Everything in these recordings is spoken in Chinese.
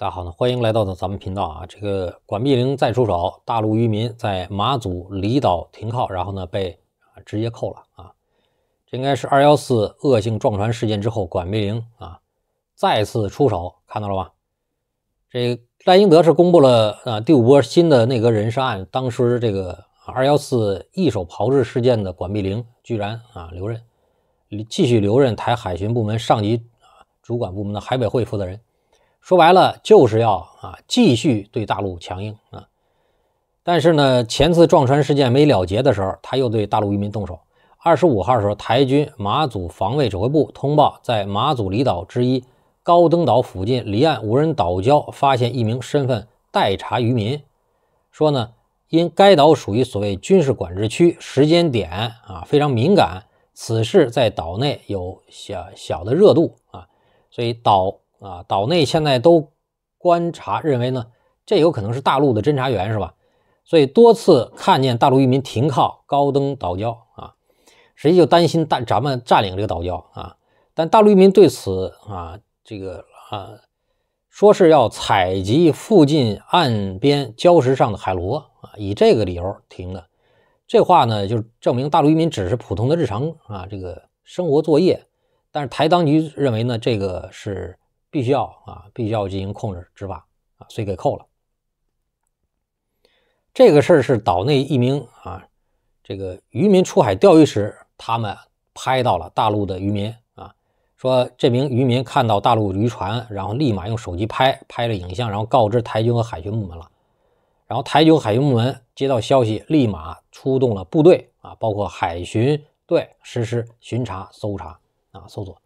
大家好，呢欢迎来到咱们频道啊！这个管碧玲再出手，大陆渔民在马祖离岛停靠，然后呢被直接扣了啊！这应该是二幺四恶性撞船事件之后，管碧玲啊再次出手，看到了吧？这赖英德是公布了啊第五波新的内阁人事案，当时这个二幺四一手炮制事件的管碧玲居然啊留任，继续留任台海巡部门上级主管部门的海委会负责人。说白了就是要啊继续对大陆强硬啊，但是呢前次撞船事件没了结的时候，他又对大陆渔民动手。二十五号的时候，台军马祖防卫指挥部通报，在马祖离岛之一高登岛附近离岸无人岛礁发现一名身份待查渔民，说呢因该岛属于所谓军事管制区，时间点啊非常敏感，此事在岛内有小小的热度啊，所以岛。啊，岛内现在都观察认为呢，这有可能是大陆的侦查员，是吧？所以多次看见大陆渔民停靠高登岛礁啊，实际就担心大咱们占领这个岛礁啊。但大陆渔民对此啊，这个啊，说是要采集附近岸边礁石上的海螺啊，以这个理由停的。这话呢，就证明大陆渔民只是普通的日常啊，这个生活作业。但是台当局认为呢，这个是。必须要啊，必须要进行控制执法啊，所以给扣了。这个事儿是岛内一名啊，这个渔民出海钓鱼时，他们拍到了大陆的渔民啊，说这名渔民看到大陆渔船，然后立马用手机拍拍了影像，然后告知台军和海军部门了。然后台军海军部门接到消息，立马出动了部队啊，包括海巡队实施巡查、搜查啊、搜索。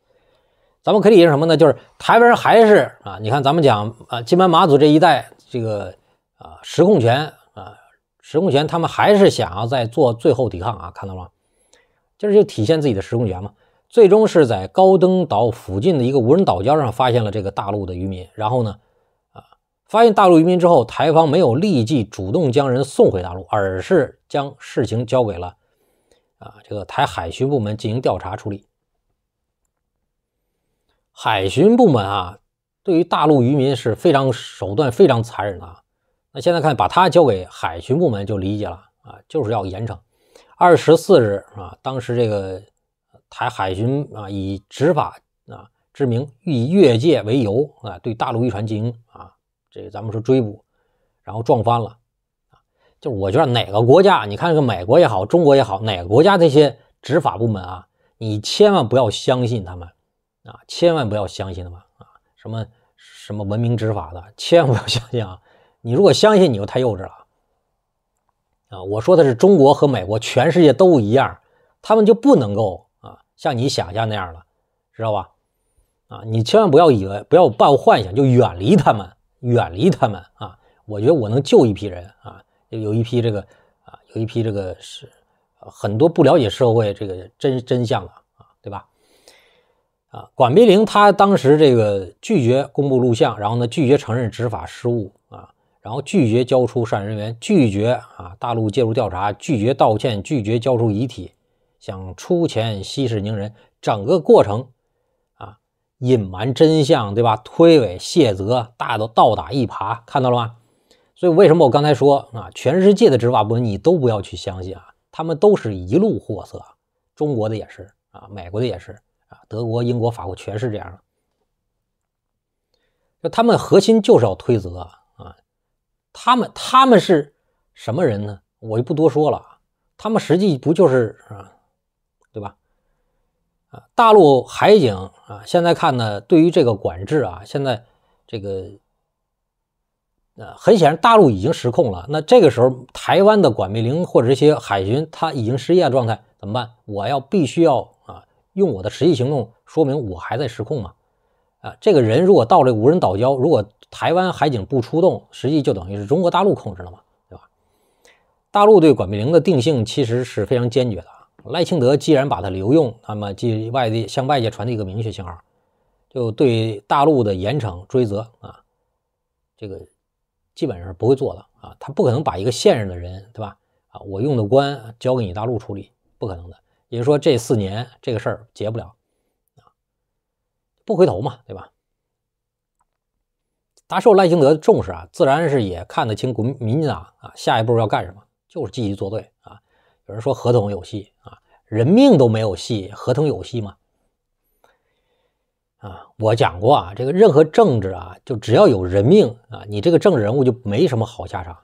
咱们可以理解什么呢？就是台湾人还是啊，你看咱们讲啊，金门马祖这一带这个啊，实控权啊，实控权，他们还是想要在做最后抵抗啊，看到了吗？就是就体现自己的实控权嘛。最终是在高登岛附近的一个无人岛礁上发现了这个大陆的渔民，然后呢，啊，发现大陆渔民之后，台方没有立即主动将人送回大陆，而是将事情交给了啊这个台海巡部门进行调查处理。海巡部门啊，对于大陆渔民是非常手段非常残忍的。那现在看，把它交给海巡部门就理解了啊，就是要严惩。二十四日啊，当时这个台海巡啊以执法啊之名，以越界为由啊，对大陆渔船进行啊，这咱们说追捕，然后撞翻了啊。就是我觉得哪个国家，你看这个美国也好，中国也好，哪个国家这些执法部门啊，你千万不要相信他们。啊，千万不要相信他们啊！什么什么文明执法的，千万不要相信啊！你如果相信，你就太幼稚了啊！我说的是中国和美国，全世界都一样，他们就不能够啊，像你想象那样了，知道吧？啊，你千万不要以为不要抱幻想，就远离他们，远离他们啊！我觉得我能救一批人啊，有一批这个啊，有一批这个是很多不了解社会这个真真相的啊，对吧？啊，管碧玲，她当时这个拒绝公布录像，然后呢，拒绝承认执法失误啊，然后拒绝交出涉案人员，拒绝啊大陆介入调查，拒绝道歉，拒绝交出遗体，想出钱息事宁人。整个过程啊，隐瞒真相，对吧？推诿卸责，大都倒打一耙，看到了吗？所以为什么我刚才说啊，全世界的执法部门你都不要去相信啊，他们都是一路货色，中国的也是啊，美国的也是。德国、英国、法国全是这样，的。那他们核心就是要推责啊！他们他们是什么人呢？我就不多说了。他们实际不就是啊，对吧？啊，大陆海警啊，现在看呢，对于这个管制啊，现在这个呃，很显然大陆已经失控了。那这个时候，台湾的管碧玲或者一些海军，他已经失业状态，怎么办？我要必须要。用我的实际行动说明我还在失控嘛？啊，这个人如果到这无人岛礁，如果台湾海警不出动，实际就等于是中国大陆控制了嘛，对吧？大陆对管碧玲的定性其实是非常坚决的啊。赖清德既然把他留用，那么即外地向外界传递一个明确信号，就对大陆的严惩追责啊，这个基本上是不会做的啊，他不可能把一个现任的人，对吧？啊，我用的官交给你大陆处理，不可能的。也就说，这四年这个事儿结不了啊，不回头嘛，对吧？他受赖清德重视啊，自然是也看得清国民党啊，下一步要干什么，就是积极作对啊。有人说合同有戏啊，人命都没有戏，合同有戏吗？啊，我讲过啊，这个任何政治啊，就只要有人命啊，你这个政治人物就没什么好下场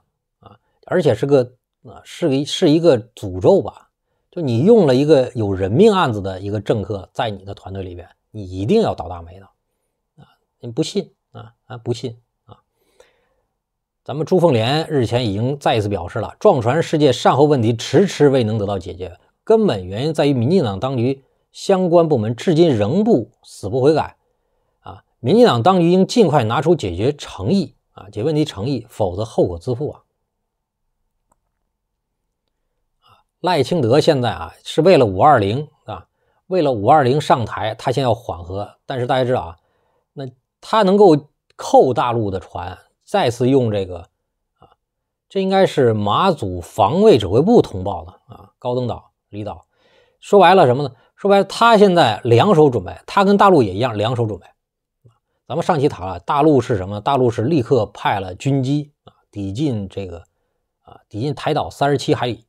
啊，而且是个啊，是个是一个诅咒吧。你用了一个有人命案子的一个政客在你的团队里边，你一定要倒大霉的，啊！你不信啊？啊，不信啊？咱们朱凤莲日前已经再一次表示了，撞船事件善后问题迟迟未能得到解决，根本原因在于民进党当局相关部门至今仍不死不悔改，啊！民进党当局应尽快拿出解决诚意，啊，解决问题诚意，否则后果自负啊！赖清德现在啊，是为了五二零啊，为了五二零上台，他先要缓和。但是大家知道啊，那他能够扣大陆的船，再次用这个啊，这应该是马祖防卫指挥部通报的啊。高登岛、离岛，说白了什么呢？说白他现在两手准备，他跟大陆也一样两手准备。咱们上期谈了大陆是什么？大陆是立刻派了军机啊，抵近这个啊，抵近台岛三十七海里。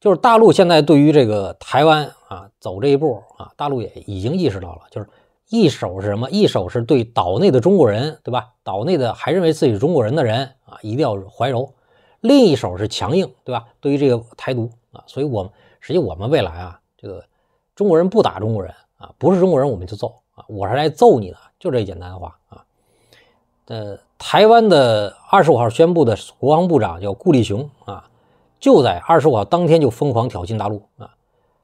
就是大陆现在对于这个台湾啊走这一步啊，大陆也已经意识到了，就是一手是什么？一手是对岛内的中国人，对吧？岛内的还认为自己中国人的人啊，一定要怀柔；另一手是强硬，对吧？对于这个台独啊，所以我们实际我们未来啊，这个中国人不打中国人啊，不是中国人我们就揍啊，我是来揍你的，就这简单的话啊。呃，台湾的二十五号宣布的国防部长叫顾立雄啊。就在二十五号当天就疯狂挑衅大陆啊！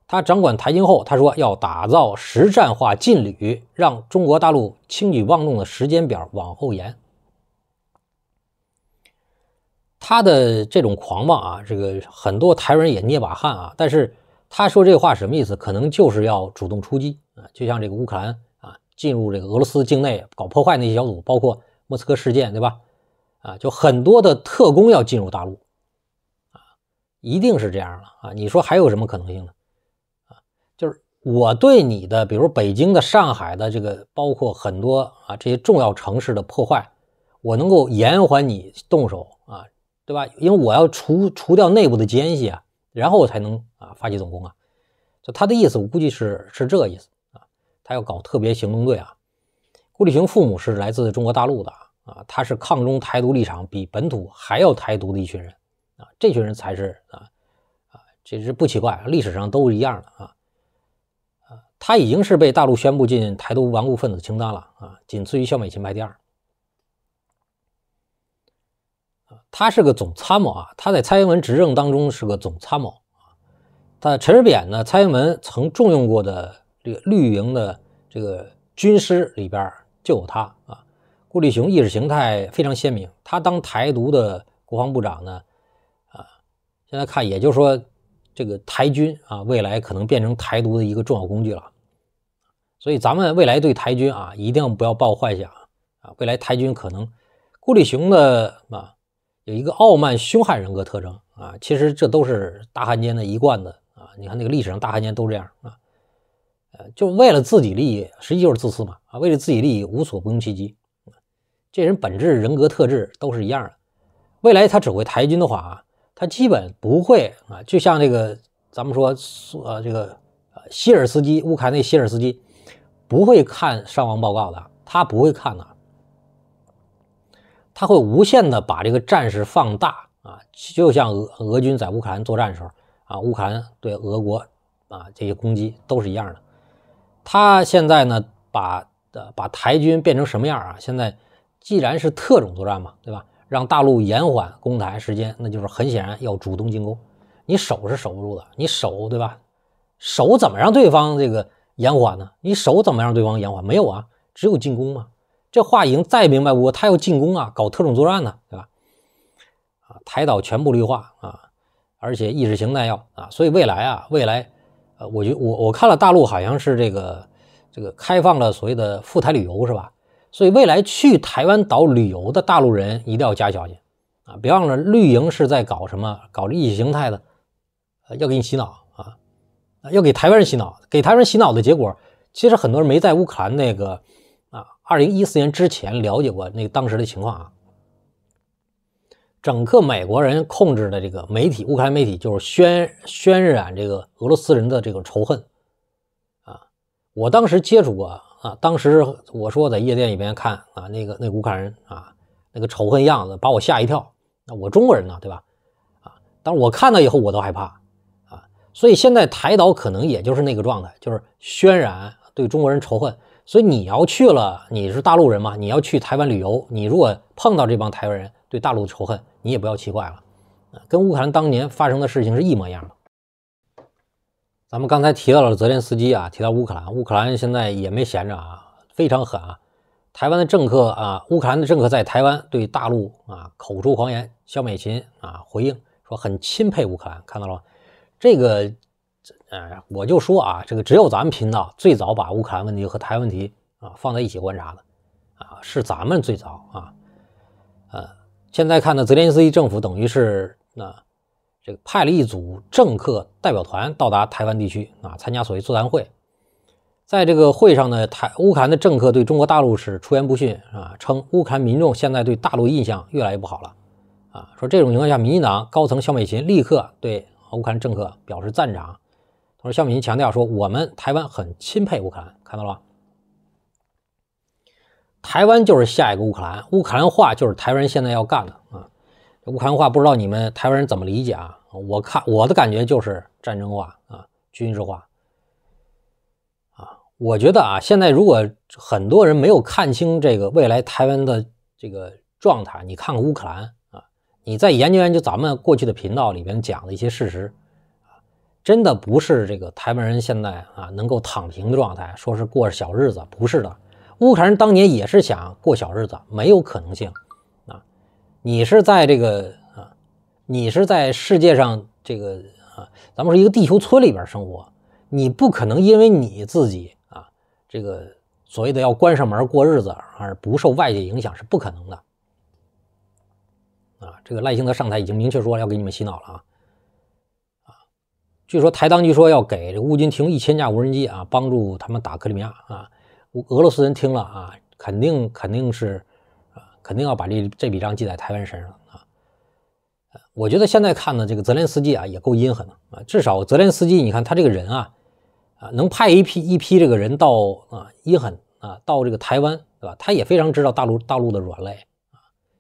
他掌管台军后，他说要打造实战化劲旅，让中国大陆轻举妄动的时间表往后延。他的这种狂妄啊，这个很多台湾人也捏把汗啊。但是他说这话什么意思？可能就是要主动出击啊！就像这个乌克兰啊，进入这个俄罗斯境内搞破坏那些小组，包括莫斯科事件，对吧？啊，就很多的特工要进入大陆。一定是这样了啊！你说还有什么可能性呢？啊，就是我对你的，比如北京的、上海的这个，包括很多啊这些重要城市的破坏，我能够延缓你动手啊，对吧？因为我要除除掉内部的奸细啊，然后才能啊发起总攻啊。就他的意思，我估计是是这个意思啊。他要搞特别行动队啊。顾立雄父母是来自中国大陆的啊，他是抗中台独立场比本土还要台独的一群人。这群人才是啊啊，这是不奇怪，历史上都一样的啊啊，他已经是被大陆宣布进台独顽固分子清单了啊，仅次于肖美琴排第二啊，他是个总参谋啊，他在蔡英文执政当中是个总参谋啊，但陈水扁呢，蔡英文曾重用过的这个绿营的这个军师里边就有他啊，顾立雄意识形态非常鲜明，他当台独的国防部长呢。现在看，也就是说，这个台军啊，未来可能变成台独的一个重要工具了。所以，咱们未来对台军啊，一定不要抱幻想啊。未来台军可能，顾立雄的啊，有一个傲慢凶悍人格特征啊。其实这都是大汉奸的一贯的啊。你看那个历史上大汉奸都这样啊，呃，就为了自己利益，实际就是自私嘛啊。为了自己利益，无所不用其极。这人本质人格特质都是一样的。未来他指挥台军的话啊。他基本不会啊，就像这个咱们说呃这个呃希尔斯基乌克兰的希尔斯基不会看伤亡报告的，他不会看的，他会无限的把这个战事放大啊，就像俄俄军在乌克兰作战的时候啊，乌克兰对俄国啊这些攻击都是一样的，他现在呢把呃把台军变成什么样啊？现在既然是特种作战嘛，对吧？让大陆延缓攻台时间，那就是很显然要主动进攻。你守是守不住的，你守对吧？守怎么让对方这个延缓呢？你守怎么让对方延缓？没有啊，只有进攻嘛。这话已经再明白不过，他要进攻啊，搞特种作战呢，对吧？啊，台岛全部绿化啊，而且意识形态要啊，所以未来啊，未来呃，我觉我我看了大陆好像是这个这个开放了所谓的赴台旅游是吧？所以，未来去台湾岛旅游的大陆人一定要加小心啊！别忘了，绿营是在搞什么？搞意识形态的，呃，要给你洗脑啊，要给台湾人洗脑。给台湾人洗脑的结果，其实很多人没在乌克兰那个啊，二零一四年之前了解过那个当时的情况啊。整个美国人控制的这个媒体，乌克兰媒体就是渲渲染这个俄罗斯人的这个仇恨啊。我当时接触过。当时我说在夜店里边看啊，那个那乌克兰人啊，那个仇恨样子把我吓一跳。那我中国人呢，对吧？啊，但是我看到以后我都害怕啊。所以现在台岛可能也就是那个状态，就是渲染对中国人仇恨。所以你要去了，你是大陆人嘛？你要去台湾旅游，你如果碰到这帮台湾人对大陆的仇恨，你也不要奇怪了，跟乌克兰当年发生的事情是一模一样的。咱们刚才提到了泽连斯基啊，提到乌克兰，乌克兰现在也没闲着啊，非常狠啊。台湾的政客啊，乌克兰的政客在台湾对大陆啊口出狂言，肖美琴啊回应说很钦佩乌克兰，看到了吗？这个，呃，我就说啊，这个只有咱们频道最早把乌克兰问题和台湾问题啊放在一起观察的，啊，是咱们最早啊，呃，现在看呢，泽连斯基政府等于是那。这个派了一组政客代表团到达台湾地区啊，参加所谓座谈会。在这个会上呢，台乌克兰的政客对中国大陆是出言不逊啊，称乌克兰民众现在对大陆印象越来越不好了啊。说这种情况下，民进党高层肖美琴立刻对乌克兰政客表示赞赏。同时，肖美琴强调说：“我们台湾很钦佩乌克兰，看到了吗？台湾就是下一个乌克兰，乌克兰话就是台湾人现在要干的啊。乌克兰话不知道你们台湾人怎么理解啊？”我看我的感觉就是战争化啊，军事化啊。我觉得啊，现在如果很多人没有看清这个未来台湾的这个状态，你看看乌克兰啊，你再研究研究咱们过去的频道里边讲的一些事实啊，真的不是这个台湾人现在啊能够躺平的状态，说是过小日子，不是的。乌克兰当年也是想过小日子，没有可能性啊。你是在这个。你是在世界上这个啊，咱们说一个地球村里边生活，你不可能因为你自己啊，这个所谓的要关上门过日子而不受外界影响是不可能的，啊，这个赖清德上台已经明确说了要给你们洗脑了啊，啊，据说台当局说要给这乌军提供一千架无人机啊，帮助他们打克里米亚啊，俄罗斯人听了啊，肯定肯定是啊，肯定要把这这笔账记在台湾身上。我觉得现在看呢，这个泽连斯基啊也够阴狠的啊。至少泽连斯基，你看他这个人啊，啊能派一批一批这个人到啊阴狠啊到这个台湾，对吧？他也非常知道大陆大陆的软肋啊，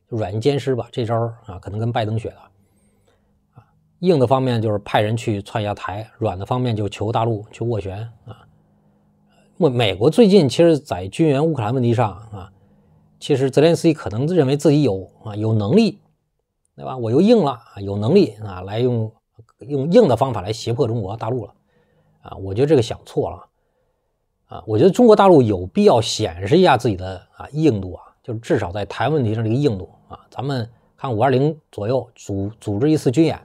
软硬兼施吧，这招啊可能跟拜登学的啊。硬的方面就是派人去窜下台，软的方面就求大陆去斡旋啊。美美国最近其实，在军援乌克兰问题上啊，其实泽连斯基可能认为自己有啊有能力。对吧？我又硬了，有能力啊，来用用硬的方法来胁迫中国大陆了，啊，我觉得这个想错了，啊，我觉得中国大陆有必要显示一下自己的啊硬度啊，就是至少在台湾问题上这个硬度啊，咱们看五二零左右组组织一次军演。